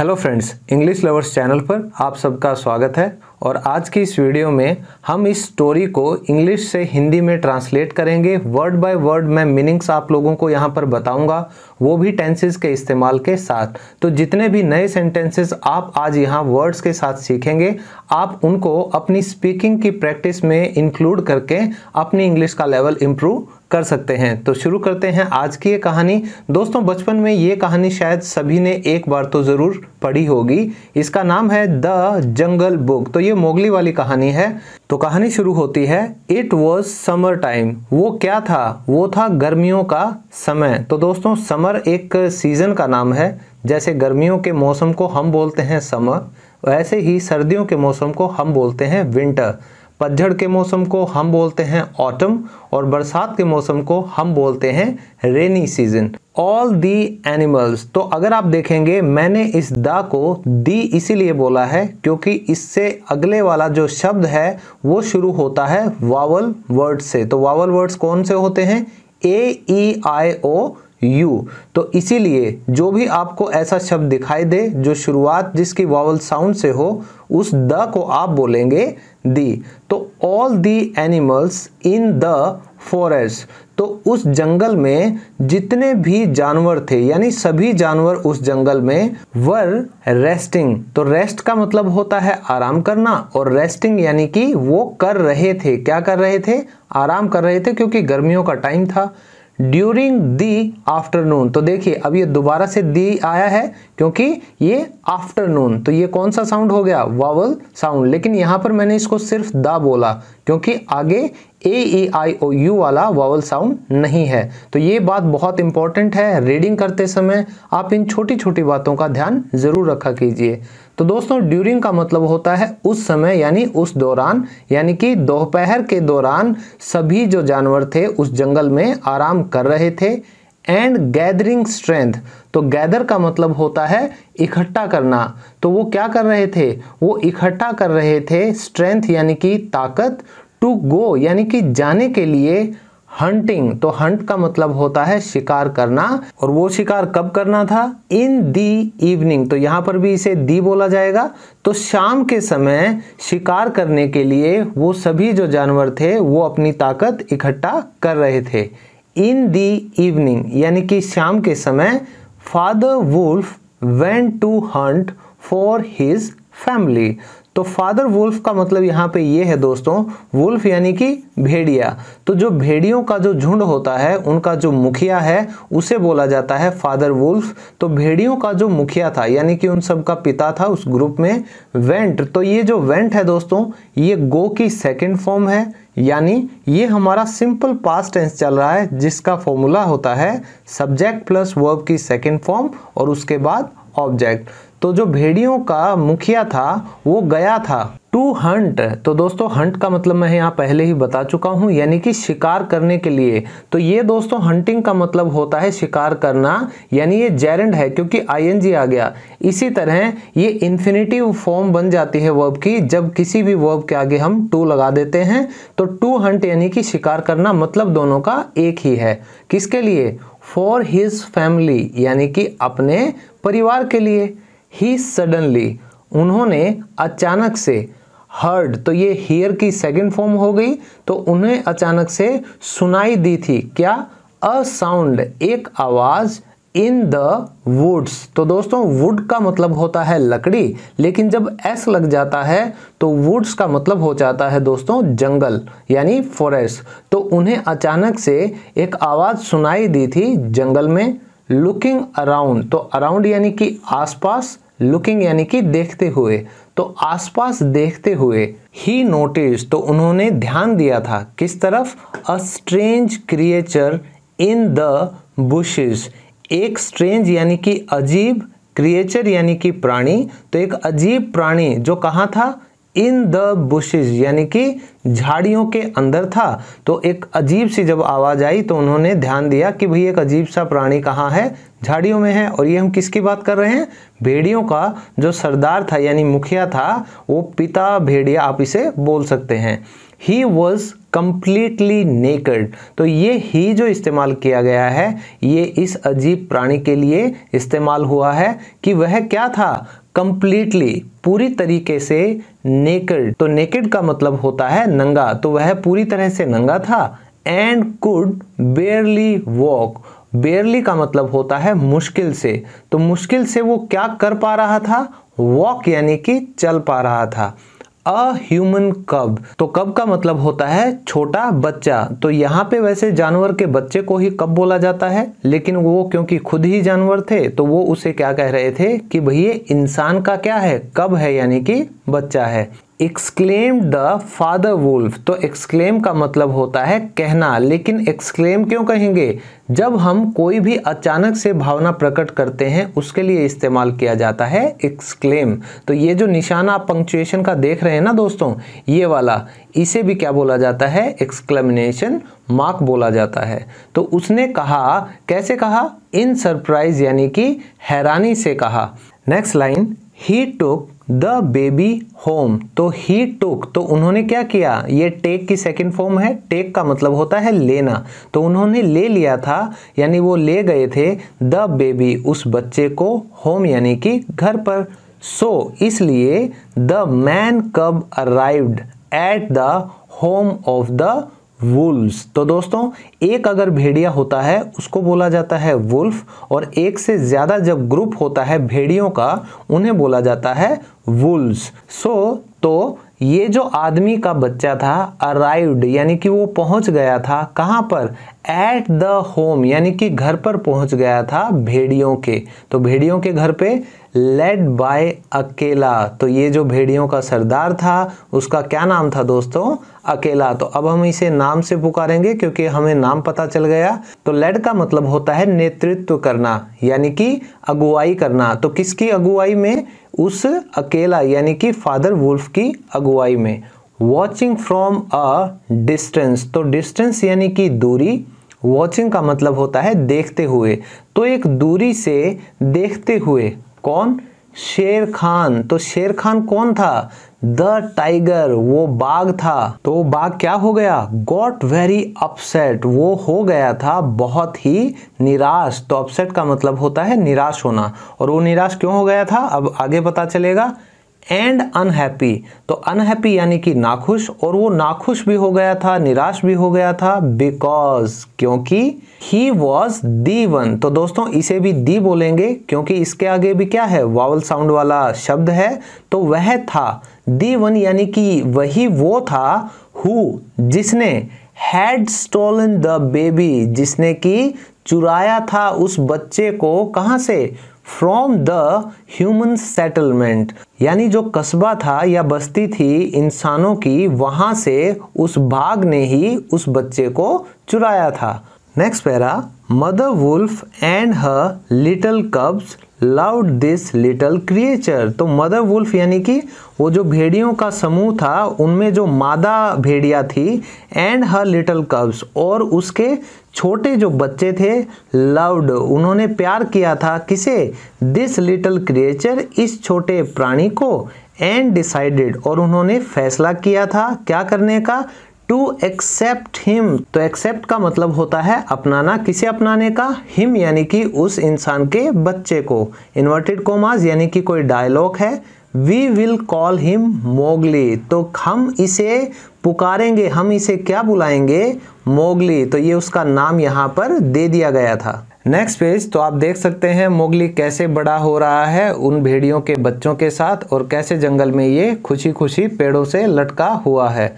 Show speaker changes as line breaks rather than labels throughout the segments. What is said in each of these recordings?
hello friends English lovers channel पर आप सबका स्वागत है और आज की इस वीडियो में हम इस स्टोरी को इंग्लिश से हिंदी में ट्रांसलेट करेंगे वर्ड बाय वर्ड मैं मीनिंग्स आप लोगों को यहाँ पर बताऊँगा वो भी टेंसेस के इस्तेमाल के साथ तो जितने भी नए सेंटेंसेस आप आज यहाँ वर्ड्स के साथ सीखेंगे आप उनको अपनी स्पीकिंग की प्रैक्टिस में इंक्लूड करके अपनी इंग्लिश का लेवल इम्प्रूव कर सकते हैं तो शुरू करते हैं आज की ये कहानी दोस्तों बचपन में ये कहानी शायद सभी ने एक बार तो ज़रूर पढ़ी होगी इसका नाम है द जंगल बुक तो ये मोगली वाली कहानी है तो कहानी शुरू होती है इट वॉज समर टाइम वो क्या था वो था गर्मियों का समय तो दोस्तों समर एक सीज़न का नाम है जैसे गर्मियों के मौसम को हम बोलते हैं समर वैसे ही सर्दियों के मौसम को हम बोलते हैं विंटर पतझड़ के मौसम को हम बोलते हैं ऑटम और बरसात के मौसम को हम बोलते हैं rainy season all the animals तो अगर आप देखेंगे मैंने इस द को दी इसीलिए बोला है क्योंकि इससे अगले वाला जो शब्द है वो शुरू होता है वावल वर्ड से तो वावल वर्ड्स कौन से होते हैं ए ई आई ओ यू तो इसीलिए जो भी आपको ऐसा शब्द दिखाई दे जो शुरुआत जिसकी वावल साउंड से हो उस द को आप बोलेंगे दी तो all the animals in the forest तो उस जंगल में जितने भी जानवर थे यानी सभी जानवर उस जंगल में वर रेस्टिंग तो रेस्ट का मतलब होता है आराम करना और रेस्टिंग यानी कि वो कर रहे थे क्या कर रहे थे आराम कर रहे थे क्योंकि गर्मियों का टाइम था ड्यूरिंग दी आफ्टरनून तो देखिए अब ये दोबारा से दी आया है क्योंकि ये आफ्टरनून तो ये कौन सा साउंड हो गया वावल साउंड लेकिन यहां पर मैंने इसको सिर्फ द बोला क्योंकि आगे A E I O U वाला वावल साउंड नहीं है तो ये बात बहुत इंपॉर्टेंट है रीडिंग करते समय आप इन छोटी छोटी बातों का ध्यान ज़रूर रखा कीजिए तो दोस्तों ड्यूरिंग का मतलब होता है उस समय यानी उस दौरान यानी कि दोपहर के दौरान सभी जो जानवर थे उस जंगल में आराम कर रहे थे एंड गैदरिंग स्ट्रेंथ तो गैदर का मतलब होता है इकट्ठा करना तो वो क्या कर रहे थे वो इकट्ठा कर रहे थे स्ट्रेंथ यानी कि ताकत टू गो यानी कि जाने के लिए हंटिंग तो हंट का मतलब होता है शिकार करना और वो शिकार कब करना था इन दी इवनिंग तो यहां पर भी इसे दी बोला जाएगा तो शाम के समय शिकार करने के लिए वो सभी जो जानवर थे वो अपनी ताकत इकट्ठा कर रहे थे इन दी इवनिंग यानी कि शाम के समय father wolf went to hunt for his family तो फादर वुल्फ का मतलब यहाँ पे ये है दोस्तों वुल्फ यानी कि भेड़िया तो जो भेड़ियों का जो झुंड होता है उनका जो मुखिया है उसे बोला जाता है फादर वुल्फ तो भेड़ियों का जो मुखिया था यानी कि उन सब का पिता था उस ग्रुप में वेंट तो ये जो वेंट है दोस्तों ये गो की सेकेंड फॉर्म है यानी ये हमारा सिंपल पास्ट टेंस चल रहा है जिसका फॉर्मूला होता है सब्जेक्ट प्लस वर्ब की सेकेंड फॉर्म और उसके बाद ऑब्जेक्ट तो जो भेड़ियों का मुखिया था वो गया था टू हंट तो दोस्तों हंट का मतलब मैं यहाँ पहले ही बता चुका हूँ यानी कि शिकार करने के लिए तो ये दोस्तों हंटिंग का मतलब होता है शिकार करना यानी ये जेरेंड है क्योंकि आईएनजी आ गया इसी तरह ये इन्फिनेटिव फॉर्म बन जाती है वर्ब की जब किसी भी वर्ब के आगे हम टू लगा देते हैं तो टू हंट यानी कि शिकार करना मतलब दोनों का एक ही है किसके लिए फॉर हिज फैमिली यानी कि अपने परिवार के लिए ही सडनली उन्होंने अचानक से हर्ड तो ये हियर की सेकेंड फॉर्म हो गई तो उन्हें अचानक से सुनाई दी थी क्या अ साउंड एक आवाज़ इन द वुड्स तो दोस्तों वुड का मतलब होता है लकड़ी लेकिन जब एस लग जाता है तो वुड्स का मतलब हो जाता है दोस्तों जंगल यानी फॉरेस्ट तो उन्हें अचानक से एक आवाज़ सुनाई दी थी जंगल में लुकिंग अराउंड तो अराउंड यानी कि आसपास लुकिंग यानी कि देखते हुए तो आसपास देखते हुए ही नोटिस तो उन्होंने ध्यान दिया था किस तरफ a strange creature in the bushes एक स्ट्रेंज यानी कि अजीब क्रिएचर यानी कि प्राणी तो एक अजीब प्राणी जो कहाँ था इन द बुशेज यानी कि झाड़ियों के अंदर था तो एक अजीब सी जब आवाज़ आई तो उन्होंने ध्यान दिया कि भाई एक अजीब सा प्राणी कहाँ है झाड़ियों में है और ये हम किसकी बात कर रहे हैं भेड़ियों का जो सरदार था यानी मुखिया था वो पिता भेड़िया आप इसे बोल सकते हैं ही वॉज कम्प्लीटली नेकड तो ये ही जो इस्तेमाल किया गया है ये इस अजीब प्राणी के लिए इस्तेमाल हुआ है कि वह क्या था कंप्लीटली पूरी तरीके से नेकेड तो नेकेड का मतलब होता है नंगा तो वह पूरी तरह से नंगा था and could barely walk barely का मतलब होता है मुश्किल से तो मुश्किल से वो क्या कर पा रहा था वॉक यानी कि चल पा रहा था अ ह्यूमन कब तो कब का मतलब होता है छोटा बच्चा तो यहाँ पे वैसे जानवर के बच्चे को ही कब बोला जाता है लेकिन वो क्योंकि खुद ही जानवर थे तो वो उसे क्या कह रहे थे कि भैया इंसान का क्या है कब है यानी कि बच्चा है एक्सक्लेम द फादर वुल्फ तो एक्सक्लेम का मतलब होता है कहना लेकिन एक्सक्लेम क्यों कहेंगे जब हम कोई भी अचानक से भावना प्रकट करते हैं उसके लिए इस्तेमाल किया जाता है एक्सक्लेम तो ये जो निशाना आप पंक्चुएशन का देख रहे हैं ना दोस्तों ये वाला इसे भी क्या बोला जाता है एक्सक्लेमिनेशन मार्क बोला जाता है तो उसने कहा कैसे कहा इन सरप्राइज यानी कि हैरानी से कहा next line he took the baby home तो ही टुक तो उन्होंने क्या किया ये टेक की सेकेंड फॉर्म है टेक का मतलब होता है लेना तो उन्होंने ले लिया था यानी वो ले गए थे द बेबी उस बच्चे को होम यानी कि घर पर सो so, इसलिए the man cub arrived at the home of the wolfs तो दोस्तों एक अगर भेड़िया होता है उसको बोला जाता है वुल्फ और एक से ज़्यादा जब ग्रुप होता है भेड़ियों का उन्हें बोला जाता है वुल्फ्स सो तो ये जो आदमी का बच्चा था अराइव्ड यानी कि वो पहुंच गया था कहाँ पर एट द होम यानी कि घर पर पहुंच गया था भेड़ियों के तो भेड़ियों के घर पे लेड बाय अकेला तो ये जो भेड़ियों का सरदार था उसका क्या नाम था दोस्तों अकेला तो अब हम इसे नाम से पुकारेंगे क्योंकि हमें नाम पता चल गया तो लेड का मतलब होता है नेतृत्व करना यानी कि अगुवाई करना तो किसकी अगुवाई में उस अकेला यानी कि फादर वुल्फ की अगुवाई में वॉचिंग फ्रॉम अ डिस्टेंस तो डिस्टेंस यानी कि दूरी वॉचिंग का मतलब होता है देखते हुए तो एक दूरी से देखते हुए कौन शेर खान तो शेर खान कौन था द टाइगर वो बाघ था तो वो बाघ क्या हो गया गॉट वेरी अपसेट वो हो गया था बहुत ही निराश तो अपसेट का मतलब होता है निराश होना और वो निराश क्यों हो गया था अब आगे पता चलेगा एंड अनहैप्पी तो अनहैप्पी यानी कि नाखुश और वो नाखुश भी हो गया था निराश भी हो गया था बिकॉज क्योंकि ही वॉज दी वन तो दोस्तों इसे भी दी बोलेंगे क्योंकि इसके आगे भी क्या है वावल साउंड वाला शब्द है तो वह था दी वन यानी कि वही वो था हु जिसने हैड स्टोलन द बेबी जिसने कि चुराया था उस बच्चे को कहाँ से फ्रॉम द ह्यूमन सेटलमेंट यानी जो कस्बा था या बस्ती थी इंसानों की वहाँ से उस भाग ने ही उस बच्चे को चुराया था next para mother wolf and her little cubs love this little creature तो मदर वुल्फ यानी कि वो जो भेड़ियों का समूह था उनमें जो मादा भेड़िया थी एंड ह लिटल कब्स और उसके छोटे जो बच्चे थे लव्ड उन्होंने प्यार किया था किसे दिस लिटल क्रिएचर इस छोटे प्राणी को एंड डिसाइडेड और उन्होंने फैसला किया था क्या करने का टू एक्सेप्ट हिम तो एक्सेप्ट का मतलब होता है अपनाना किसे अपनाने का हिम यानी कि उस इंसान के बच्चे को इन्वर्टेड कोमाज यानी कि कोई डायलॉग है we will call him Mowgli तो हम इसे पुकारेंगे हम इसे क्या बुलाएंगे मोगली तो ये उसका नाम यहाँ पर दे दिया गया था नेक्स्ट पेज तो आप देख सकते हैं मोगली कैसे बड़ा हो रहा है उन भेड़ियों के बच्चों के साथ और कैसे जंगल में ये खुशी खुशी पेड़ों से लटका हुआ है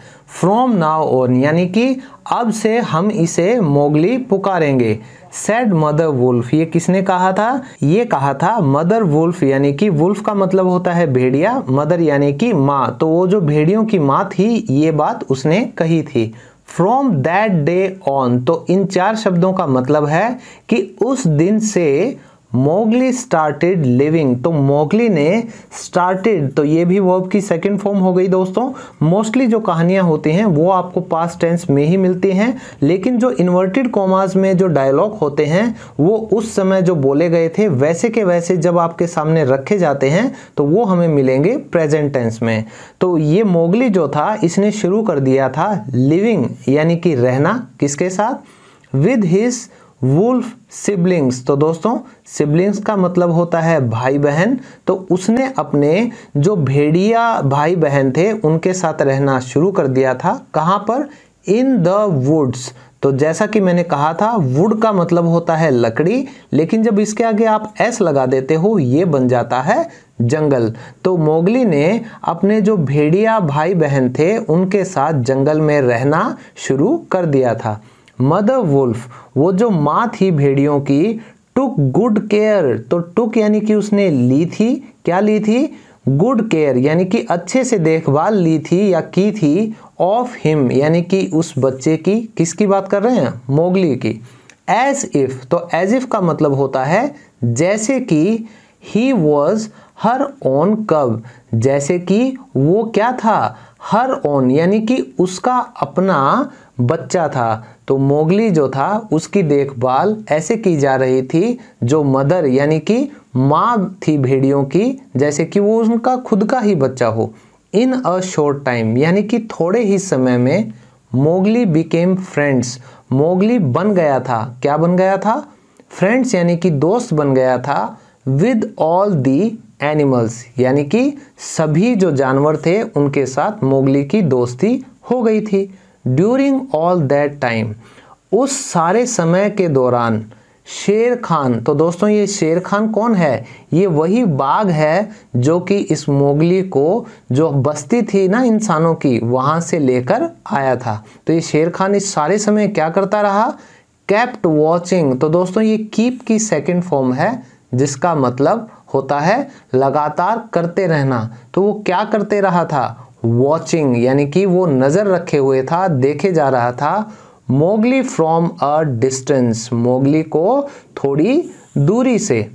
फ्रॉम नाव ऑन यानी कि अब से हम इसे मोगली पुकारेंगे सेड मदर वुल्फ ये किसने कहा था ये कहा था मदर वुल्फ यानी कि वुल्फ का मतलब होता है भेड़िया मदर यानी कि माँ तो वो जो भेड़ियों की माँ थी ये बात उसने कही थी फ्रॉम दैट डे ऑन तो इन चार शब्दों का मतलब है कि उस दिन से मोगली स्टार्टेड लिविंग तो मोगली ने स्टार्टेड तो ये भी वर्ब की सेकेंड फॉर्म हो गई दोस्तों मोस्टली जो कहानियां होती हैं वो आपको पास्ट टेंस में ही मिलती हैं लेकिन जो इन्वर्टेड कॉमास में जो डायलॉग होते हैं वो उस समय जो बोले गए थे वैसे के वैसे जब आपके सामने रखे जाते हैं तो वो हमें मिलेंगे प्रेजेंट टेंस में तो ये मोगली जो था इसने शुरू कर दिया था लिविंग यानी कि रहना किसके साथ विद हिज वुल्फ सिबलिंग्स तो दोस्तों सिबलिंग्स का मतलब होता है भाई बहन तो उसने अपने जो भेड़िया भाई बहन थे उनके साथ रहना शुरू कर दिया था कहाँ पर इन द वुड्स तो जैसा कि मैंने कहा था वुड का मतलब होता है लकड़ी लेकिन जब इसके आगे आप एस लगा देते हो ये बन जाता है जंगल तो मोगली ने अपने जो भेड़िया भाई बहन थे उनके साथ जंगल में रहना शुरू कर दिया था मदर वुल्फ वो जो माँ थी भेड़ियों की टुक गुड केयर तो टुक यानी कि उसने ली थी क्या ली थी गुड केयर यानी कि अच्छे से देखभाल ली थी या की थी ऑफ हिम यानी कि उस बच्चे की किसकी बात कर रहे हैं मोगली की एज इफ तो एज इफ का मतलब होता है जैसे कि ही वॉज हर ओन कब जैसे कि वो क्या था हर ओन यानी कि उसका अपना बच्चा था तो मोगली जो था उसकी देखभाल ऐसे की जा रही थी जो मदर यानी कि माँ थी भेड़ियों की जैसे कि वो उनका खुद का ही बच्चा हो इन अ शॉर्ट टाइम यानी कि थोड़े ही समय में मोगली बिकेम फ्रेंड्स मोगली बन गया था क्या बन गया था फ्रेंड्स यानी कि दोस्त बन गया था विद ऑल दी एनिमल्स यानी कि सभी जो जानवर थे उनके साथ मोगली की दोस्ती हो गई थी ड्यूरिंग ऑल दैट टाइम उस सारे समय के दौरान शेर खान तो दोस्तों ये शेर खान कौन है ये वही बाघ है जो कि इस मोगली को जो बस्ती थी ना इंसानों की वहाँ से लेकर आया था तो ये शेर खान इस सारे समय क्या करता रहा कैप्ट वॉचिंग तो दोस्तों ये कीप की सेकंड फॉर्म है जिसका मतलब होता है लगातार करते रहना तो वो क्या करते रहा था वॉचिंग यानी कि वो नज़र रखे हुए था देखे जा रहा था Mowgli from a distance Mowgli को थोड़ी दूरी से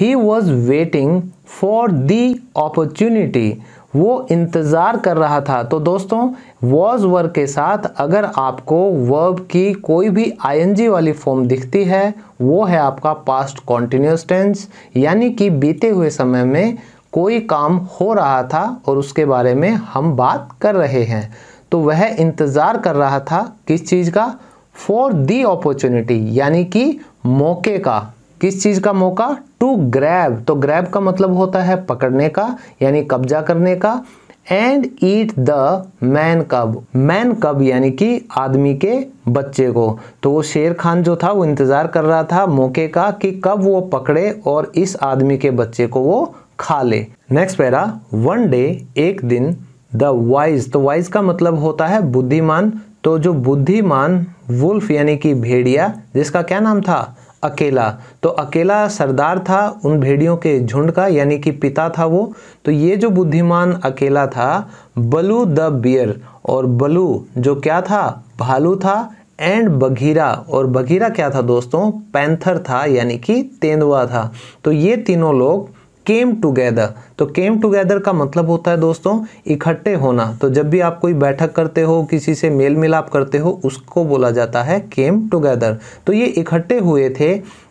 ही was waiting for the opportunity वो इंतज़ार कर रहा था तो दोस्तों वॉज वर्ग के साथ अगर आपको वर्ब की कोई भी आईएनजी वाली फॉर्म दिखती है वो है आपका पास्ट कॉन्टीन्यूस टेंस यानी कि बीते हुए समय में कोई काम हो रहा था और उसके बारे में हम बात कर रहे हैं तो वह इंतज़ार कर रहा था किस चीज़ का फॉर दी अपॉर्चुनिटी यानी कि मौके का किस चीज़ का मौका टू ग्रैब तो ग्रैब का मतलब होता है पकड़ने का यानी कब्जा करने का and eat the man cub man cub यानी कि आदमी के बच्चे को तो वो शेर खान जो था वो इंतज़ार कर रहा था मौके का कि कब वो पकड़े और इस आदमी के बच्चे को वो खा ले नेक्स्ट पैरा वन डे एक दिन द वाइज तो वाइज का मतलब होता है बुद्धिमान तो जो बुद्धिमान वुल्फ यानी कि भेड़िया जिसका क्या नाम था अकेला तो अकेला सरदार था उन भेड़ियों के झुंड का यानी कि पिता था वो तो ये जो बुद्धिमान अकेला था बलू द बियर और बलू जो क्या था भालू था एंड बघीरा और बघीरा क्या था दोस्तों पैंथर था यानी कि तेंदुआ था तो ये तीनों लोग केम टुगेदर तो केम टुगेदर का मतलब होता है दोस्तों इकट्ठे होना तो जब भी आप कोई बैठक करते हो किसी से मेल मिलाप करते हो उसको बोला जाता है केम टुगेदर तो ये इकट्ठे हुए थे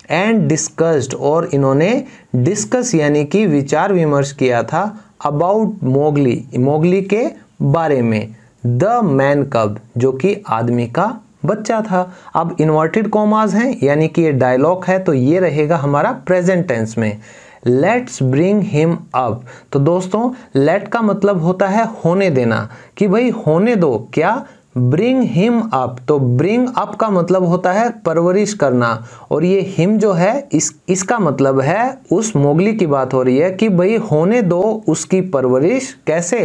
एंड डिस्कस्ड और इन्होंने डिस्कस यानी कि विचार विमर्श किया था अबाउट मोगली मोगली के बारे में द मैन कब जो कि आदमी का बच्चा था अब इन्वर्टेड कॉमाज हैं यानी कि ये डायलॉग है तो ये रहेगा हमारा प्रेजेंट टेंस में लेट्स ब्रिंग हिम अप तो दोस्तों लेट का मतलब होता है होने देना कि भाई होने दो क्या ब्रिंग हिम अप तो ब्रिंग अप का मतलब होता है परवरिश करना और ये हिम जो है इस इसका मतलब है उस मोगली की बात हो रही है कि भाई होने दो उसकी परवरिश कैसे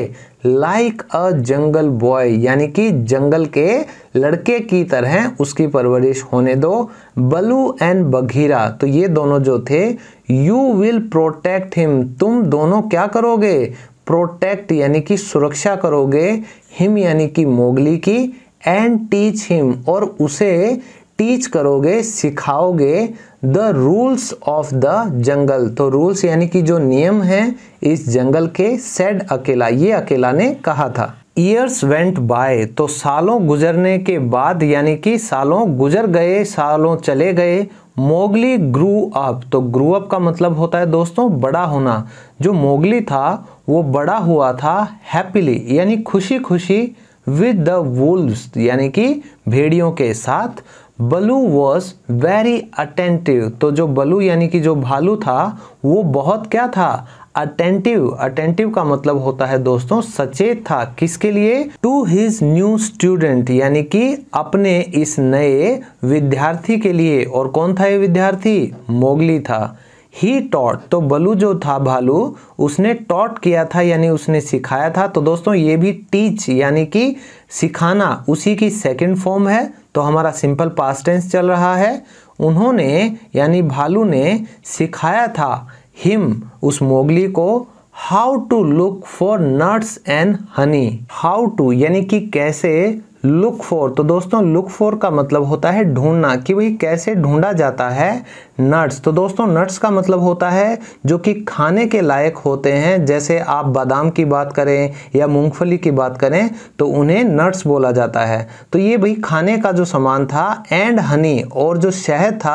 लाइक अ जंगल बॉय यानी कि जंगल के लड़के की तरह उसकी परवरिश होने दो बलू एंड बघीरा तो ये दोनों जो थे यू विल प्रोटेक्ट हिम तुम दोनों क्या करोगे प्रोटेक्ट यानी कि सुरक्षा करोगे हिम यानी कि मोगली की एंड टीच हिम और उसे टीच करोगे सिखाओगे the rules of the jungle तो रूल्स यानी कि जो नियम हैं इस जंगल के सेड अकेला ये अकेला ने कहा था ईयर्स वेंट बाय तो सालों गुजरने के बाद यानी कि सालों गुजर गए सालों चले गए मोगली ग्रू अप तो ग्रू अप का मतलब होता है दोस्तों बड़ा होना जो मोगली था वो बड़ा हुआ था हैप्पीली यानी खुशी खुशी विद द वुल्व्स यानी कि भेड़ियों के साथ बलू वॉज वेरी अटेंटिव तो जो बलू यानी कि जो भालू था वो बहुत क्या था अटेंटिव अटेंटिव का मतलब होता है दोस्तों सचेत था किसके लिए टू हिज न्यू स्टूडेंट यानी कि अपने इस नए विद्यार्थी के लिए और कौन था ये विद्यार्थी मोगली था ही टॉट तो बलू जो था भालू उसने टॉट किया था यानी उसने सिखाया था तो दोस्तों ये भी टीच यानी कि सिखाना उसी की सेकेंड फॉर्म है तो हमारा सिंपल पास टेंस चल रहा है उन्होंने यानी भालू ने सिखाया था हिम उस मोगली को how to look for nuts and honey how to यानी कि कैसे लुक फॉर तो दोस्तों लुक फॉर का मतलब होता है ढूंढना कि भाई कैसे ढूंढा जाता है नट्स तो दोस्तों नट्स का मतलब होता है जो कि खाने के लायक होते हैं जैसे आप बादाम की बात करें या मूंगफली की बात करें तो उन्हें नट्स बोला जाता है तो ये भाई खाने का जो सामान था एंड हनी और जो शहद था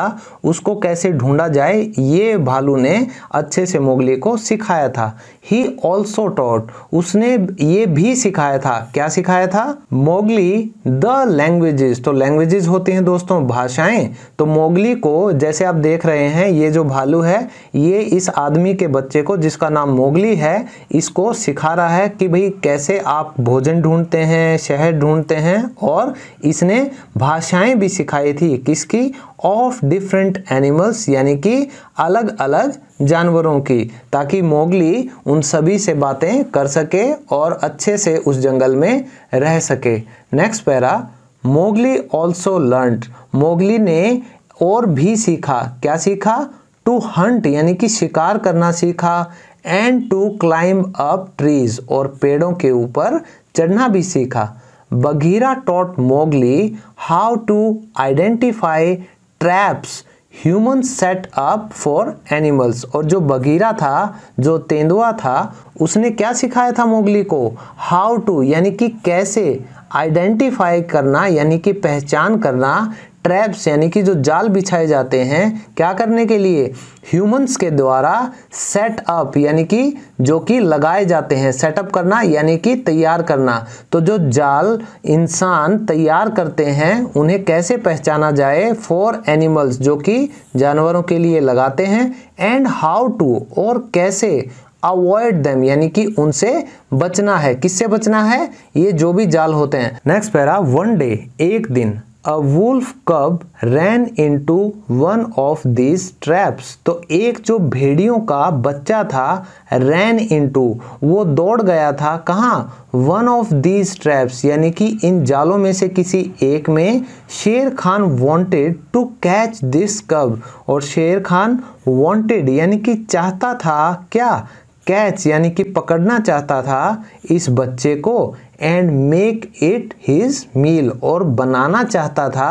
उसको कैसे ढूंढा जाए ये भालू ने अच्छे से मोगली को सिखाया था ही ऑल्सो टॉट उसने ये भी सिखाया था क्या सिखाया था मोगली द लैंग्वेजेस तो लैंग्वेजेस होती हैं दोस्तों भाषाएं तो मोगली को जैसे आप देख देख रहे हैं ये जो भालू है ये इस आदमी के बच्चे को जिसका नाम मोगली है इसको सिखा रहा है कि भाई कैसे आप भोजन ढूंढते हैं शहर ढूंढते हैं और इसने भाषाएं भी सिखाई थी किसकी ऑफ डिफरेंट एनिमल्स यानी कि अलग अलग जानवरों की ताकि मोगली उन सभी से बातें कर सके और अच्छे से उस जंगल में रह सके next para Mowgli also learn Mowgli ने और भी सीखा क्या सीखा टू हंट यानी कि शिकार करना सीखा and to climb up trees और पेड़ों के ऊपर चढ़ना भी सीखा Bagheera taught Mowgli how to identify traps human set up for animals और जो बगीरा था जो तेंदुआ था उसने क्या सिखाया था मोगली को हाउ टू यानी कि कैसे आइडेंटिफाई करना यानी कि पहचान करना ट्रैप्स यानी कि जो जाल बिछाए जाते हैं क्या करने के लिए ह्यूमंस के द्वारा सेटअप यानी कि जो कि लगाए जाते हैं सेटअप करना यानी कि तैयार करना तो जो जाल इंसान तैयार करते हैं उन्हें कैसे पहचाना जाए फॉर एनिमल्स जो कि जानवरों के लिए लगाते हैं एंड हाउ टू और कैसे अवॉइड देम यानी कि उनसे बचना है किससे बचना है ये जो भी जाल होते हैं नेक्स्ट पैरा वन डे एक दिन a wolf cub ran to one of this traps तो एक जो भेड़ियों का बच्चा था रैन टू वो दौड़ गया था कहाँ वन ऑफ दिस ट्रैप्स यानी कि इन जालों में से किसी एक में Shere Khan wanted to catch this cub और शेर खान वॉन्टेड यानी कि चाहता था क्या कैच यानी कि पकड़ना चाहता था इस बच्चे को and make it his meal और बनाना चाहता था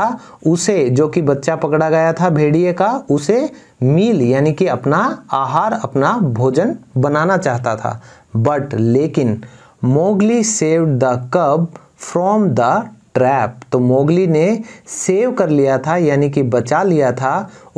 उसे जो कि बच्चा पकड़ा गया था भेड़िए का उसे मील यानी कि अपना आहार अपना भोजन बनाना चाहता था बट लेकिन Mowgli save the cub from the trap तो मोगली ने सेव कर लिया था यानी कि बचा लिया था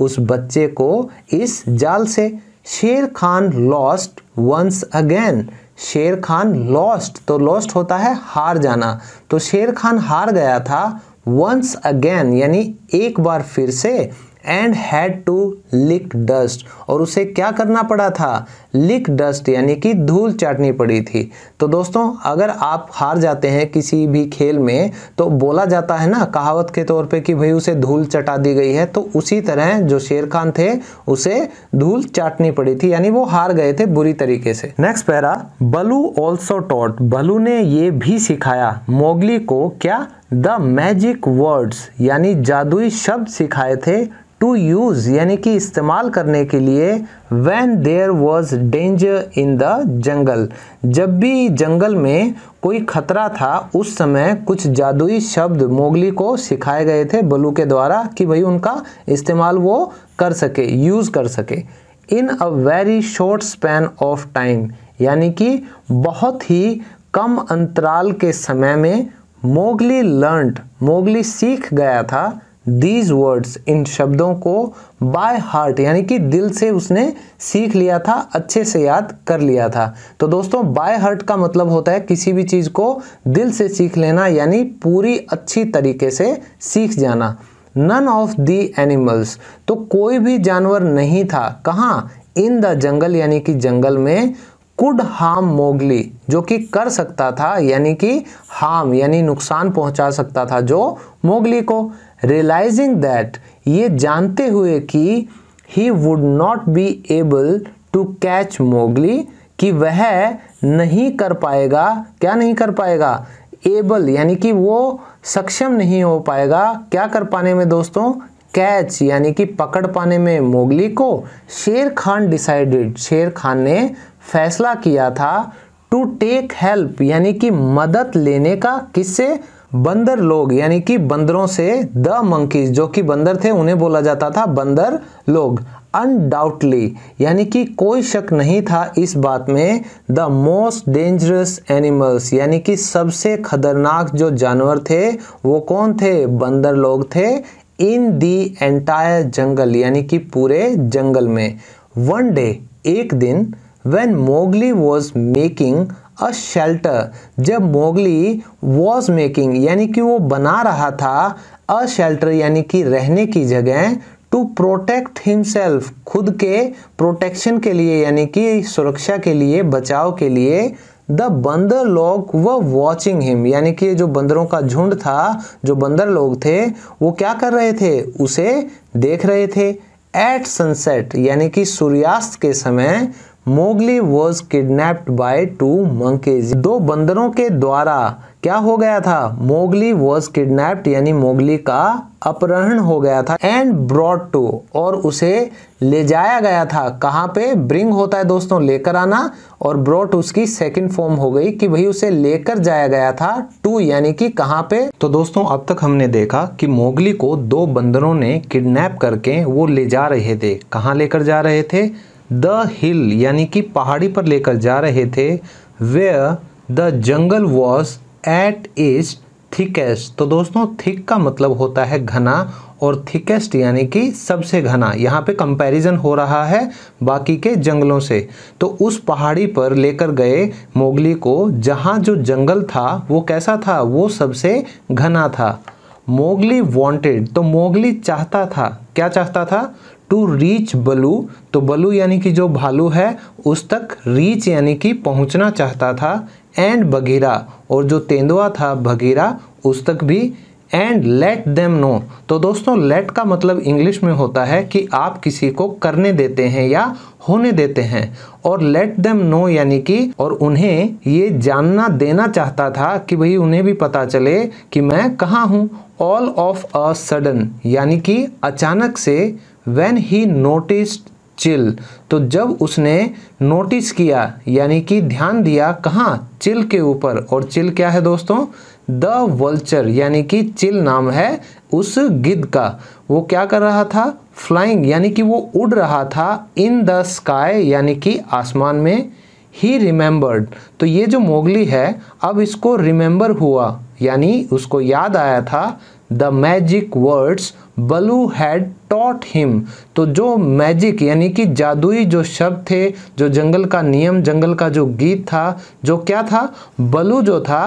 उस बच्चे को इस जाल से शेर खान लॉस्ट वंस अगेन शेर खान लॉस्ट तो लॉस्ट होता है हार जाना तो शेर खान हार गया था वंस अगेन यानी एक बार फिर से and had to lick dust और उसे क्या करना पड़ा था लिक डस्ट यानी कि धूल चाटनी पड़ी थी तो दोस्तों अगर आप हार जाते हैं किसी भी खेल में तो बोला जाता है ना कहावत के तौर पे कि भाई उसे धूल चटा दी गई है तो उसी तरह जो शेर खान थे उसे धूल चाटनी पड़ी थी यानी वो हार गए थे बुरी तरीके से next para Baloo also taught Baloo ने ये भी सिखाया मोगली को क्या द मैजिक वर्ड्स यानी जादुई शब्द सिखाए थे टू यूज़ यानी कि इस्तेमाल करने के लिए when there was danger in the jungle जब भी जंगल में कोई खतरा था उस समय कुछ जादुई शब्द मोगली को सिखाए गए थे बलू के द्वारा कि भाई उनका इस्तेमाल वो कर सके यूज़ कर सके in a very short span of time यानी कि बहुत ही कम अंतराल के समय में मोगली लर्नट मोगली सीख गया था दीज वर्ड्स इन शब्दों को बाय हार्ट यानी कि दिल से उसने सीख लिया था अच्छे से याद कर लिया था तो दोस्तों बाय हार्ट का मतलब होता है किसी भी चीज़ को दिल से सीख लेना यानी पूरी अच्छी तरीके से सीख जाना नन ऑफ द एनिमल्स तो कोई भी जानवर नहीं था कहाँ इन द जंगल यानी कि जंगल में कुड हार्म मोगली जो कि कर सकता था यानी कि हार्म यानी नुकसान पहुंचा सकता था जो मोगली को रियलाइजिंग दैट ये जानते हुए कि he would not be able to catch Mowgli कि वह नहीं कर पाएगा क्या नहीं कर पाएगा एबल यानी कि वो सक्षम नहीं हो पाएगा क्या कर पाने में दोस्तों कैच यानी कि पकड़ पाने में मोगली को शेर खान डिसाइडेड शेर खान ने फैसला किया था टू टेक हेल्प यानी कि मदद लेने का किससे बंदर लोग यानी कि बंदरों से द मंकीज जो कि बंदर थे उन्हें बोला जाता था बंदर लोग अनडाउटली यानी कि कोई शक नहीं था इस बात में द मोस्ट डेंजरस एनिमल्स यानी कि सबसे खतरनाक जो जानवर थे वो कौन थे बंदर लोग थे इन दी एंटायर जंगल यानी कि पूरे जंगल में वन डे एक दिन when Mowgli was making a shelter जब मोगली वॉज मेकिंग यानी कि वो बना रहा था अ शेल्टर यानी कि रहने की जगह टू प्रोटेक्ट हिमसेल्फ खुद के प्रोटेक्शन के लिए यानी कि सुरक्षा के लिए बचाव के लिए द बंदर लोग व वॉचिंग हिम यानी कि जो बंदरों का झुंड था जो बंदर लोग थे वो क्या कर रहे थे उसे देख रहे थे एट सनसेट यानी कि सूर्यास्त के समय Mowgli was kidnapped by two monkeys दो बंदरों के द्वारा क्या हो गया था मोगली वॉज किडनेप्ड यानी मोगली का अपहरण हो गया था एंड ब्रॉड टू और उसे ले जाया गया था कहाँ पे ब्रिंग होता है दोस्तों लेकर आना और ब्रॉड उसकी सेकंड फॉर्म हो गई कि भाई उसे लेकर जाया गया था टू यानी कि कहाँ पे तो दोस्तों अब तक हमने देखा कि मोगली को दो बंदरों ने किडनैप करके वो ले जा रहे थे कहाँ लेकर जा रहे थे द हिल यानी कि पहाड़ी पर लेकर जा रहे थे वे the jungle was at its thickest तो दोस्तों थिक का मतलब होता है घना और थिकेस्ट यानी कि सबसे घना यहाँ पे कंपैरिजन हो रहा है बाकी के जंगलों से तो उस पहाड़ी पर लेकर गए मोगली को जहाँ जो जंगल था वो कैसा था वो सबसे घना था मोगली वांटेड तो मोगली चाहता था क्या चाहता था टू रीच बलू तो बलू यानी कि जो भालू है उस तक रीच यानी कि पहुंचना चाहता था एंड बघीरा और जो तेंदुआ था बघीरा उस तक भी एंड लेट देम नो तो दोस्तों लेट का मतलब इंग्लिश में होता है कि आप किसी को करने देते हैं या होने देते हैं और लेट देम नो यानी कि और उन्हें ये जानना देना चाहता था कि भाई उन्हें भी पता चले कि मैं कहाँ हूँ ऑल ऑफ अ सडन यानी कि अचानक से वेन ही नोटिस चिल तो जब उसने नोटिस किया यानी कि ध्यान दिया कहाँ चिल के ऊपर और चिल क्या है दोस्तों द वल्चर यानी कि चिल नाम है उस गिद्ध का वो क्या कर रहा था फ्लाइंग यानी कि वो उड़ रहा था इन द स्काई यानी कि आसमान में ही रिमेंबर्ड तो ये जो मोगली है अब इसको रिमेंबर हुआ यानी उसको याद आया था the magic words Baloo had taught him तो जो मैजिक यानी कि जादुई जो शब्द थे जो जंगल का नियम जंगल का जो गीत था जो क्या था बलू जो था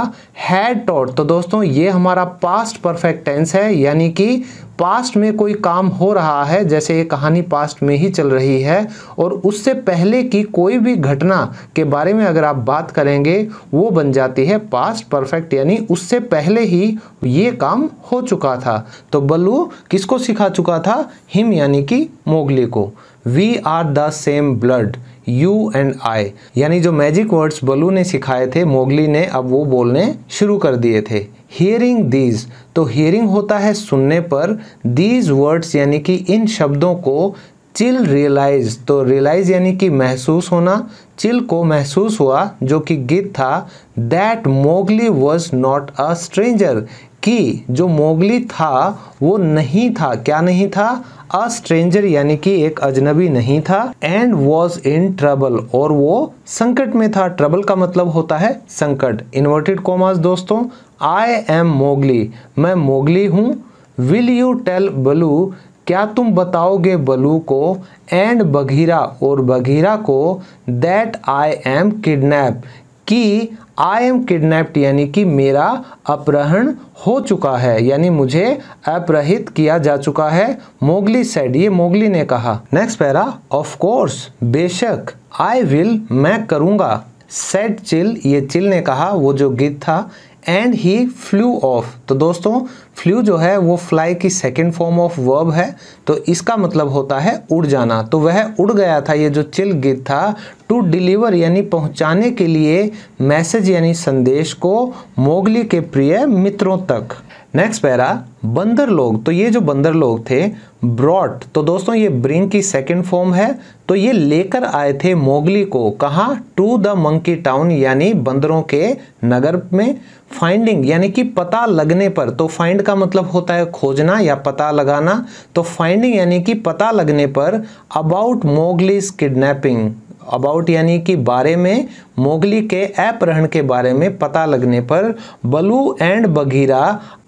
हैड टॉट तो दोस्तों ये हमारा पास्ट परफेक्ट टेंस है यानी कि पास्ट में कोई काम हो रहा है जैसे ये कहानी पास्ट में ही चल रही है और उससे पहले की कोई भी घटना के बारे में अगर आप बात करेंगे वो बन जाती है पास्ट परफेक्ट यानी उससे पहले ही ये काम हो चुका था तो बल्लू किसको सिखा चुका था हिम यानी कि मोगली को we are the same blood you and I यानी जो मैजिक वर्ड्स बलू ने सिखाए थे मोगली ने अब वो बोलने शुरू कर दिए थे हियरिंग दीज तो हियरिंग होता है सुनने पर दीज वर्ड्स यानी कि इन शब्दों को चिल रियलाइज तो रियलाइज यानी कि महसूस होना चिल को महसूस हुआ जो कि गीत था that Mowgli was not a stranger कि जो मोगली था वो नहीं था क्या नहीं था अ स्ट्रेंजर यानी कि एक अजनबी नहीं था एंड वॉज इन ट्रबल और वो संकट में था ट्रबल का मतलब होता है संकट इन्वर्टेड कॉमास दोस्तों आई एम मोगली मैं मोगली हूँ विल यू टेल बलू क्या तुम बताओगे बलू को एंड बघीरा और बघीरा को दैट आई एम किडनैप कि आई एम किडनेप्ड यानी कि मेरा अपहरण हो चुका है यानी मुझे अपहरित किया जा चुका है मोगली सेड ये मोगली ने कहा नेक्स्ट पैरा ऑफ कोर्स बेशक आई विल मैं करूंगा सेड चिल ये चिल ने कहा वो जो गीत था एंड ही फ्लू ऑफ तो दोस्तों फ्लू जो है वो फ्लाई की सेकेंड फॉर्म ऑफ वर्ब है तो इसका मतलब होता है उड़ जाना तो वह उड़ गया था ये जो चिल गिद था टू डिलीवर यानी पहुंचाने के लिए मैसेज यानी संदेश को मोगली के प्रिय मित्रों तक नेक्स्ट पैरा बंदर लोग तो ये जो बंदर लोग थे ब्रॉड तो दोस्तों ये ब्रिंग की सेकेंड फॉर्म है तो ये लेकर आए थे मोगली को कहाँ टू द मंकी टाउन यानी बंदरों के नगर में फाइंडिंग यानी कि पता लगने पर तो फाइंड का मतलब होता है खोजना या पता लगाना तो फाइंडिंग यानी कि पता लगने पर अबाउट मोगलीस किडनैपिंग अबाउट यानी कि बारे में मोगली के अपहरण के बारे में पता लगने पर बलू एंड बघीरा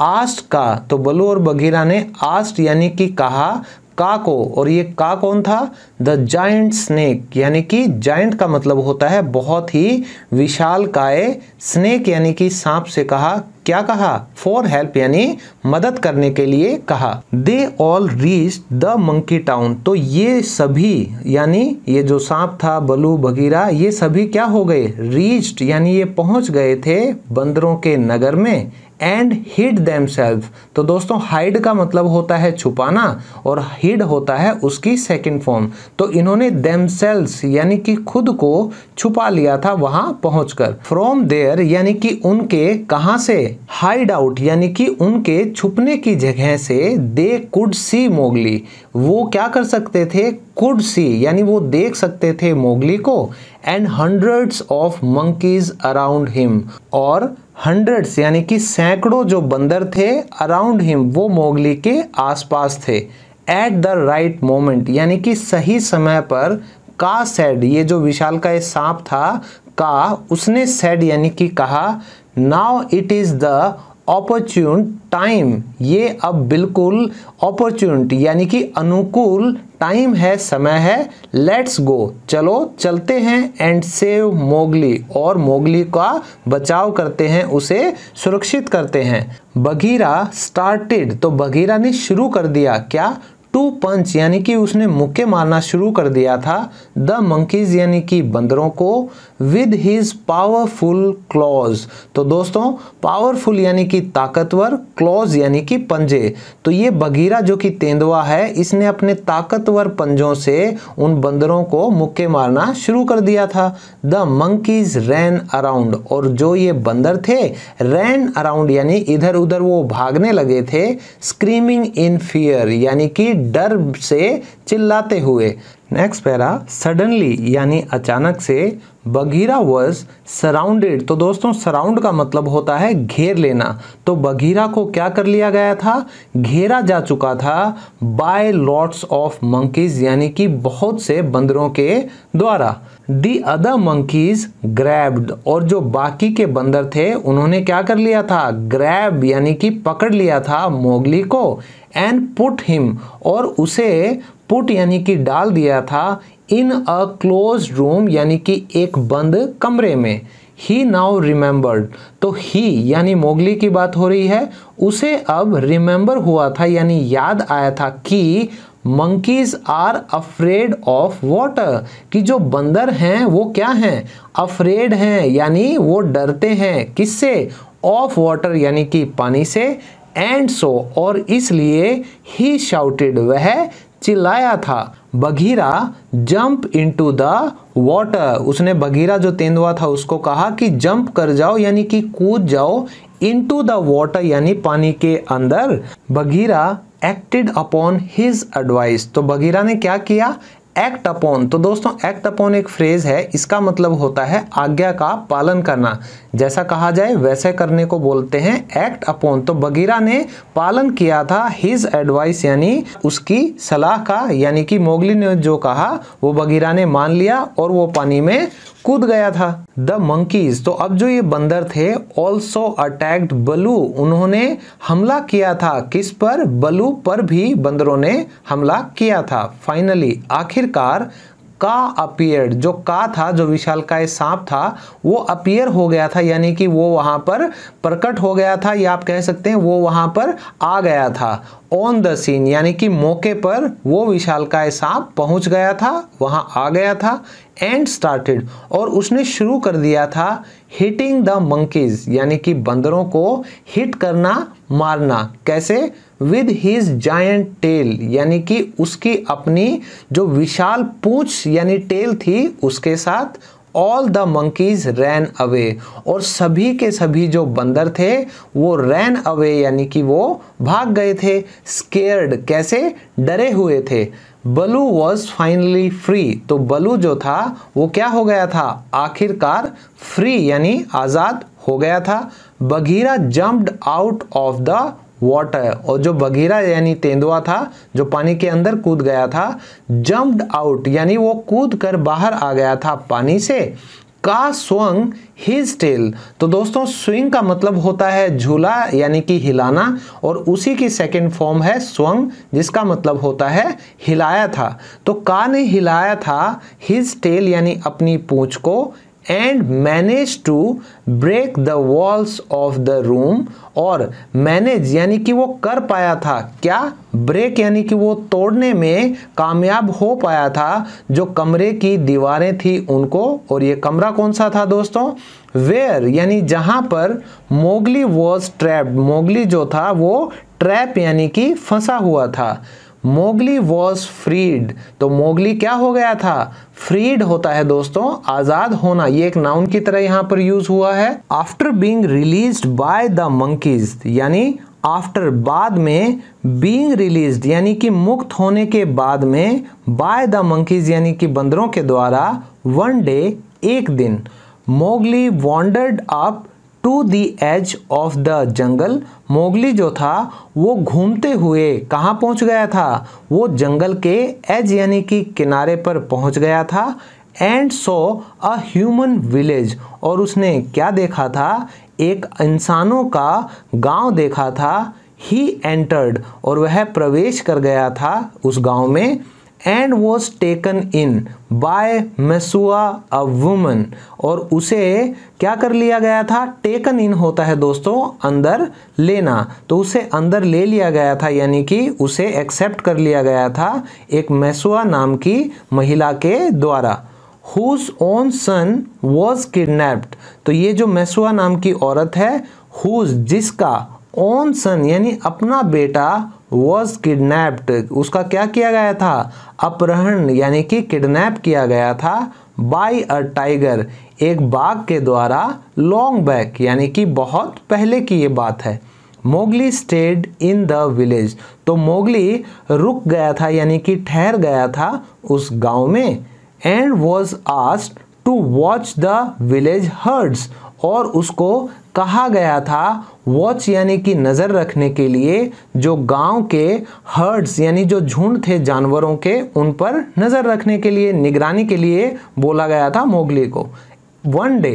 आस्ट का तो बलू और बघीरा ने आस्ट यानी कि कहा काको और ये का कौन था द जाइंट स्नेक यानी कि जाइंट का मतलब होता है बहुत ही विशाल काय स्नेक यानी कि सांप से कहा क्या कहा फॉर हेल्प यानी मदद करने के लिए कहा they all reach the monkey town तो ये सभी यानी ये जो सांप था बलू बगीरा ये सभी क्या हो गए रीच यानी ये पहुंच गए थे बंदरों के नगर में एंड हिड दैम तो दोस्तों हाइड का मतलब होता है छुपाना और हिड होता है उसकी सेकेंड फॉर्म तो इन्होंने दैम यानी कि खुद को छुपा लिया था वहां पहुंचकर फ्रॉम देयर यानी कि उनके कहां से हाइड आउट यानी कि उनके छुपने की जगह से दे कुड सी मोगली वो क्या कर सकते थे कुड सी यानी वो देख सकते थे मोगली को and hundreds of monkeys around him और हंड्रेड्स यानी कि सैकड़ों जो बंदर थे अराउंड हिम वो मोगली के आसपास थे एट द राइट मोमेंट यानी कि सही समय पर का सेड ये जो विशाल का ये सांप था का उसने सेड यानी कि कहा now it is the opportune time ये अब बिल्कुल अपॉर्चुनिटी यानी कि अनुकूल टाइम है समय है लेट्स गो चलो चलते हैं एंड सेव मोगली और मोगली का बचाव करते हैं उसे सुरक्षित करते हैं बघीरा स्टार्टेड तो बघीरा ने शुरू कर दिया क्या टू पंच यानी कि उसने मुक्के मारना शुरू कर दिया था द मंकीज यानी कि बंदरों को विद हीज पावरफुल क्लॉज तो दोस्तों पावरफुल यानी कि ताकतवर क्लॉज यानी कि पंजे तो ये बगीरा जो कि तेंदुआ है इसने अपने ताकतवर पंजों से उन बंदरों को मुक्के मारना शुरू कर दिया था द मंकीज रैन अराउंड और जो ये बंदर थे रैन अराउंड यानी इधर उधर वो भागने लगे थे स्क्रीमिंग इन फियर यानी कि डर से चिल्लाते हुए नेक्स्ट पैरा सडनली यानी अचानक से बघीरा वॉज सराउंडेड तो दोस्तों सराउंड का मतलब होता है घेर लेना तो बघीरा को क्या कर लिया गया था घेरा जा चुका था बाय लॉट्स ऑफ मंकीज यानी कि बहुत से बंदरों के द्वारा दी अदर मंकीज ग्रैब्ड और जो बाकी के बंदर थे उन्होंने क्या कर लिया था ग्रैब यानी कि पकड़ लिया था मोगली को एंड पुट हिम और उसे पुट यानी कि डाल दिया था इन अ क्लोज रूम यानी कि एक बंद कमरे में ही नाउ रिमेंबर्ड तो ही यानी मोगली की बात हो रही है उसे अब रिमेंबर हुआ था यानी याद आया था कि monkeys are afraid of water कि जो बंदर हैं वो क्या हैं अफ्रेड हैं यानी वो डरते हैं किससे ऑफ वाटर यानी कि पानी से एंड सो so, और इसलिए ही शाउटेड वह चिल्लाया था Bagheera jump into the water उसने बघीरा जो तेंदुआ था उसको कहा कि जंप कर जाओ यानी कि कूद जाओ इनटू द वाटर यानी पानी के अंदर Bagheera acted upon his advice तो बघीरा ने क्या किया एक्ट अपॉन तो दोस्तों एक्ट अपॉन एक फ्रेज है इसका मतलब होता है आज्ञा का पालन करना जैसा कहा जाए वैसे करने को बोलते हैं एक्ट अपॉन तो बगीरा ने पालन किया था हिज एडवाइस यानी उसकी सलाह का यानी कि मोगली ने जो कहा वो बगीरा ने मान लिया और वो पानी में कूद गया था द मंकीज तो अब जो ये बंदर थे ऑल्सो अटैक्ड बलू उन्होंने हमला किया था किस पर बलू पर भी बंदरों ने हमला किया था फाइनली आखिर आखिरकार का अपियर जो का था जो विशाल का सांप था वो अपियर हो गया था यानी कि वो वहां पर प्रकट हो गया था या आप कह सकते हैं वो वहां पर आ गया था ऑन द सीन यानी कि मौके पर वो विशाल विशालकाय सांप पहुंच गया था वहां आ गया था एंड स्टार्टेड और उसने शुरू कर दिया था हिटिंग द मंकीज यानी कि बंदरों को हिट करना मारना कैसे विद हीज जायंट टेल यानी कि उसकी अपनी जो विशाल पूछ यानी टेल थी उसके साथ all the monkeys ran away और सभी के सभी जो बंदर थे वो रैन अवे यानी कि वो भाग गए थे स्केर्ड कैसे डरे हुए थे बलू वॉज फाइनली फ्री तो बलू जो था वो क्या हो गया था आखिरकार फ्री यानी आज़ाद हो गया था Bagheera jumped out of the water और जो बघीरा यानी तेंदुआ था जो पानी के अंदर कूद गया था जम्प्ड आउट यानी वो कूद कर बाहर आ गया था पानी से का स्वंग हिज टेल तो दोस्तों स्विंग का मतलब होता है झूला यानी कि हिलाना और उसी की सेकेंड फॉर्म है स्वंग जिसका मतलब होता है हिलाया था तो का ने हिलाया था हिज टेल यानी अपनी पूंछ को and manage to break the walls of the room और मैनेज यानी कि वो कर पाया था क्या ब्रेक यानी कि वो तोड़ने में कामयाब हो पाया था जो कमरे की दीवारें थी उनको और ये कमरा कौन सा था दोस्तों वेयर यानी जहाँ पर मोगली वॉज ट्रैप मोगली जो था वो ट्रैप यानी कि फंसा हुआ था मोगली वॉज फ्रीड तो मोगली क्या हो गया था फ्रीड होता है दोस्तों आजाद होना ये एक नाउन की तरह यहां पर यूज हुआ है after being release by the monkeys यानी आफ्टर बाद में बींग रिलीज यानी कि मुक्त होने के बाद में बाय द मंकीज यानी कि बंदरों के द्वारा वन डे एक दिन Mowgli wandered up to the edge of the jungle Mowgli जो था वो घूमते हुए कहाँ पहुँच गया था वो जंगल के एज यानी कि किनारे पर पहुँच गया था and saw a human village और उसने क्या देखा था एक इंसानों का गांव देखा था ही एंटर्ड और वह प्रवेश कर गया था उस गांव में and was taken in by Messua a woman और उसे क्या कर लिया गया था टेकन इन होता है दोस्तों अंदर लेना तो उसे अंदर ले लिया गया था यानी कि उसे एक्सेप्ट कर लिया गया था एक मैसुआ नाम की महिला के द्वारा whose own son was kidnapped तो ये जो मैसुआ नाम की औरत है हुज जिसका ओन सन यानी अपना बेटा वॉज किडनैप्ड उसका क्या किया गया था अपहरण यानी कि किडनैप किया गया था बाई अ टाइगर एक बाघ के द्वारा लॉन्ग बैक यानी कि बहुत पहले की ये बात है Mowgli stayed in the village तो मोगली रुक गया था यानी कि ठहर गया था उस गांव में and was asked to watch the village herds और उसको कहा गया था वॉच यानी कि नज़र रखने के लिए जो गांव के हर्ड्स यानी जो झुंड थे जानवरों के उन पर नज़र रखने के लिए निगरानी के लिए बोला गया था मोगली को वन डे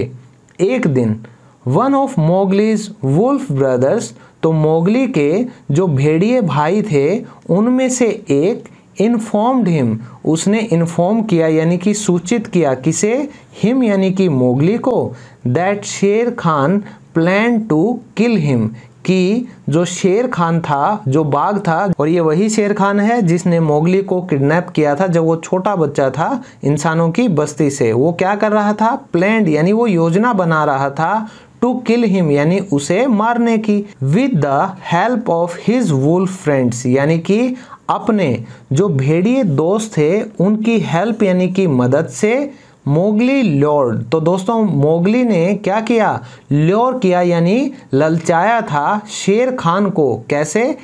एक दिन one of Mowgli's wolf brothers तो मोगली के जो भेड़िए भाई थे उनमें से एक इन्फॉर्म्ड हिम उसने इन्फॉर्म किया यानी कि सूचित किया किसे हिम यानी कि मोगली को that Shere Khan plan to kill him कि जो शेर खान था जो बाघ था और ये वही शेर खान है जिसने मोगली को किडनैप किया था जब वो छोटा बच्चा था इंसानों की बस्ती से वो क्या कर रहा था प्लैंड यानी वो योजना बना रहा था टू किल हिम यानी उसे मारने की with the help of his wolf friends यानी कि अपने जो भेड़िए दोस्त थे उनकी हेल्प यानी कि मदद से मोगली लोर्ड तो दोस्तों मोगली ने क्या किया ल्योर किया यानी ललचाया था शेर खान को कैसे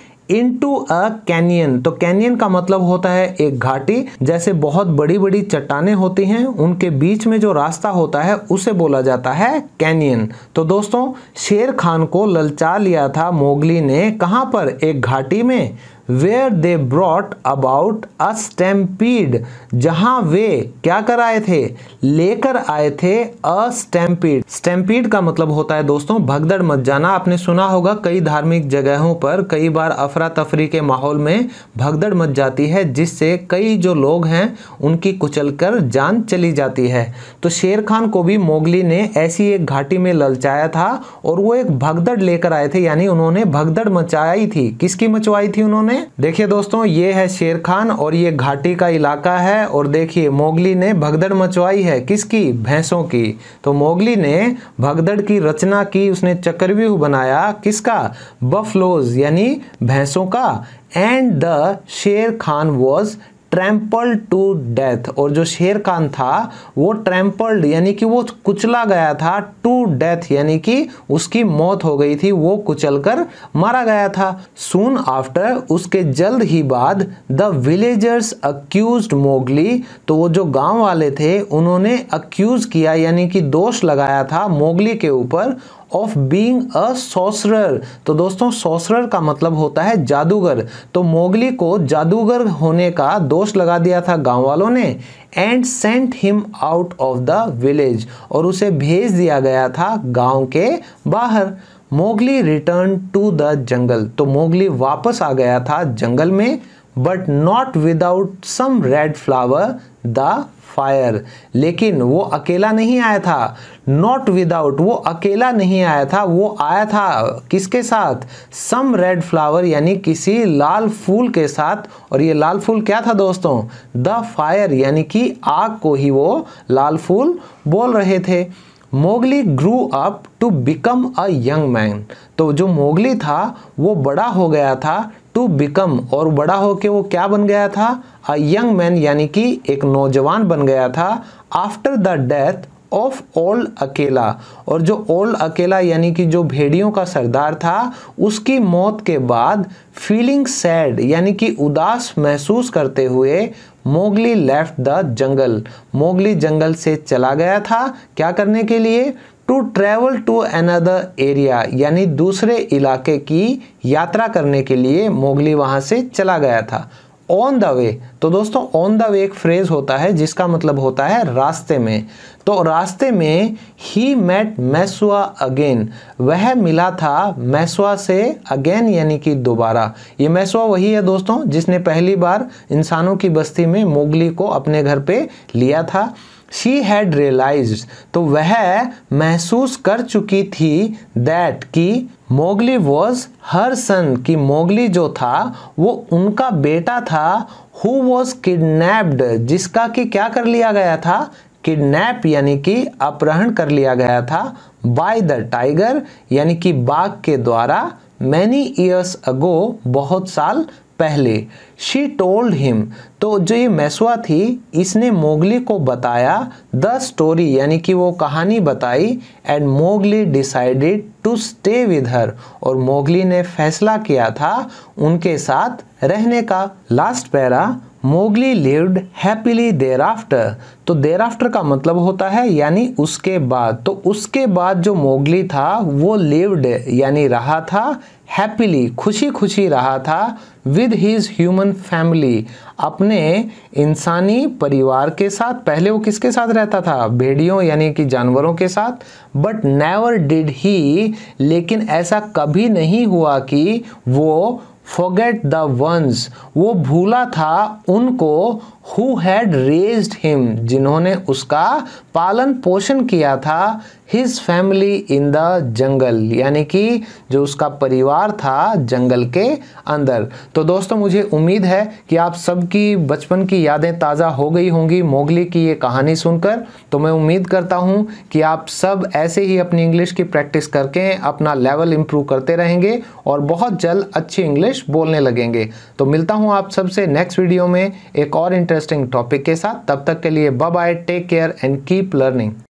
टू अ कैनियन तो कैनियन का मतलब होता है एक घाटी जैसे बहुत बड़ी बड़ी चट्टाने होती हैं उनके बीच में जो रास्ता होता है उसे बोला जाता है कैनियन तो दोस्तों शेर खान को ललचा लिया था मोगली ने कहाँ पर एक घाटी में where they brought about a stampede जहाँ वे क्या कर आए थे लेकर आए थे अ स्टैम्पीड स्टैम्पीड का मतलब होता है दोस्तों भगदड़ मच जाना आपने सुना होगा कई धार्मिक जगहों पर कई बार अफरा तफरी के माहौल में भगदड़ मच जाती है जिससे कई जो लोग हैं उनकी कुचल कर जान चली जाती है तो शेर खान को भी मोगली ने ऐसी एक घाटी में ललचाया था और वो एक भगदड़ लेकर आए थे यानी उन्होंने भगदड़ मचाई थी किसकी मचवाई थी उन्होंने में देखिए दोस्तों ये है शेर खान और ये घाटी का इलाका है और देखिए मोगली ने भगदड़ मचवाई है किसकी भैंसों की तो मोगली ने भगदड़ की रचना की उसने चक्रव्यूह बनाया किसका बफलोज यानी भैंसों का and the Shere Khan was trample to death और जो शेर खान था वो ट्रैम्पल्ड यानी कि वो कुचला गया था टू डेथ यानी कि उसकी मौत हो गई थी वो कुचलकर मारा गया था सुन आफ्टर उसके जल्द ही बाद द विलेजर्स अक्यूज मोगली तो वो जो गांव वाले थे उन्होंने अक्यूज किया यानी कि दोष लगाया था मोगली के ऊपर ऑफ बींग अ सोसरर तो दोस्तों सोसरर का मतलब होता है जादूगर तो मोगली को जादूगर होने का दोष लगा दिया था गांव वालों ने and sent him out of the village और उसे भेज दिया गया था गांव के बाहर Mowgli return to the jungle तो मोगली वापस आ गया था जंगल में but not without some red flower the fire लेकिन वो अकेला नहीं आया था नॉट विदाउट वो अकेला नहीं आया था वो आया था किसके साथ सम रेड फ्लावर यानी किसी लाल फूल के साथ और ये लाल फूल क्या था दोस्तों द फायर यानी कि आग को ही वो लाल फूल बोल रहे थे Mowgli grew up to become a young man तो जो मोगली था वो बड़ा हो गया था टू बिकम और बड़ा के वो क्या बन गया था अ यंग मैन यानी कि एक नौजवान बन गया था after the death of old Akela और जो ओल्ड अकेला यानी कि जो भेड़ियों का सरदार था उसकी मौत के बाद फीलिंग सैड यानी कि उदास महसूस करते हुए Mowgli left the jungle Mowgli जंगल से चला गया था क्या करने के लिए to travel to another area यानी दूसरे इलाके की यात्रा करने के लिए मोगली वहाँ से चला गया था ऑन द वे तो दोस्तों ऑन द वे एक फ्रेज होता है जिसका मतलब होता है रास्ते में तो रास्ते में ही मेट मैसुआ अगेन वह मिला था मैसुआ से अगेन यानी कि दोबारा ये मैसुआ वही है दोस्तों जिसने पहली बार इंसानों की बस्ती में मोगली को अपने घर पे लिया था शी हैड रियलाइज तो वह महसूस कर चुकी थी दैट कि मोगली वॉज हर सन कि मोगली जो था वो उनका बेटा था हु वॉज किडनैप्ड जिसका कि क्या कर लिया गया था किडनैप यानी कि अपहरण कर लिया गया था बाय द टाइगर यानी कि बाघ के द्वारा मैनी ईयर्स अगो बहुत साल पहले शी टोल्ड हिम तो जो ये मैसुआ थी इसने मोगली को बताया द स्टोरी यानी कि वो कहानी बताई and Mowgli decided to stay with her और मोगली ने फैसला किया था उनके साथ रहने का last para Mowgli lived happily thereafter तो देर आफ्टर का मतलब होता है यानी उसके बाद तो उसके बाद जो मोगली था वो लिव्ड यानी रहा था हैप्पीली खुशी खुशी रहा था विद हीज़ ह्यूमन फैमिली अपने इंसानी परिवार के साथ पहले वो किसके साथ रहता था भेड़ियों यानी कि जानवरों के साथ बट नेवर डिड ही लेकिन ऐसा कभी नहीं हुआ कि वो फॉगेट द वंस वो भूला था उनको हु हैड रेज्ड हिम जिन्होंने उसका पालन पोषण किया था his family in the jungle यानी कि जो उसका परिवार था जंगल के अंदर तो दोस्तों मुझे उम्मीद है कि आप सबकी बचपन की यादें ताज़ा हो गई होंगी मोगली की ये कहानी सुनकर तो मैं उम्मीद करता हूँ कि आप सब ऐसे ही अपनी इंग्लिश की प्रैक्टिस करके अपना लेवल इम्प्रूव करते रहेंगे और बहुत जल्द अच्छी इंग्लिश बोलने लगेंगे तो मिलता हूँ आप सबसे नेक्स्ट वीडियो में एक और इंटरेस्टिंग टॉपिक के साथ तब तक के लिए bye take care and keep learning